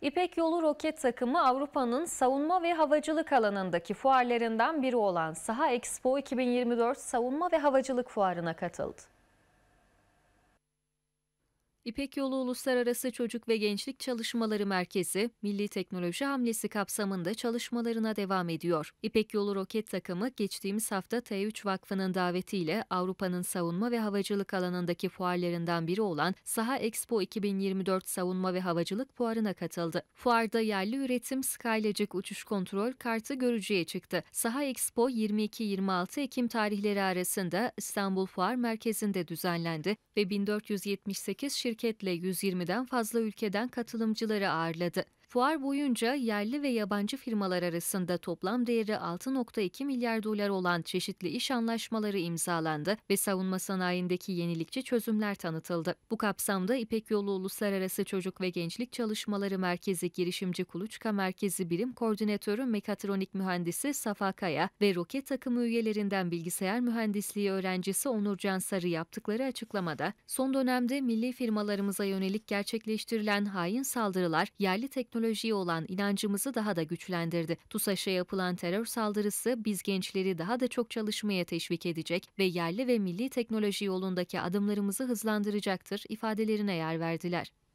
İpek Yolu Roket Takımı Avrupa'nın savunma ve havacılık alanındaki fuarlarından biri olan Saha Expo 2024 Savunma ve Havacılık Fuarı'na katıldı. İpek Yolu Uluslararası Çocuk ve Gençlik Çalışmaları Merkezi, Milli Teknoloji Hamlesi kapsamında çalışmalarına devam ediyor. İpek Yolu roket takımı geçtiğimiz hafta T3 Vakfı'nın davetiyle Avrupa'nın savunma ve havacılık alanındaki fuarlarından biri olan Saha Expo 2024 Savunma ve Havacılık Fuarı'na katıldı. Fuarda yerli üretim Skylogic uçuş kontrol kartı görücüye çıktı. Saha Expo 22-26 Ekim tarihleri arasında İstanbul Fuar Merkezi'nde düzenlendi ve 1478 şirket şirketle 120'den fazla ülkeden katılımcıları ağırladı. Fuar boyunca yerli ve yabancı firmalar arasında toplam değeri 6.2 milyar dolar olan çeşitli iş anlaşmaları imzalandı ve savunma sanayindeki yenilikçi çözümler tanıtıldı. Bu kapsamda İpek Yolu Uluslararası Çocuk ve Gençlik Çalışmaları Merkezi Girişimci Kuluçka Merkezi Birim Koordinatörü Mekatronik Mühendisi Safa Kaya ve Roket takımı üyelerinden bilgisayar mühendisliği öğrencisi Onurcan Sarı yaptıkları açıklamada son dönemde milli firmalarımıza yönelik gerçekleştirilen hain saldırılar yerli teknoloji teknolojiye olan inancımızı daha da güçlendirdi. TUSAŞ'a yapılan terör saldırısı biz gençleri daha da çok çalışmaya teşvik edecek ve yerli ve milli teknoloji yolundaki adımlarımızı hızlandıracaktır ifadelerine yer verdiler.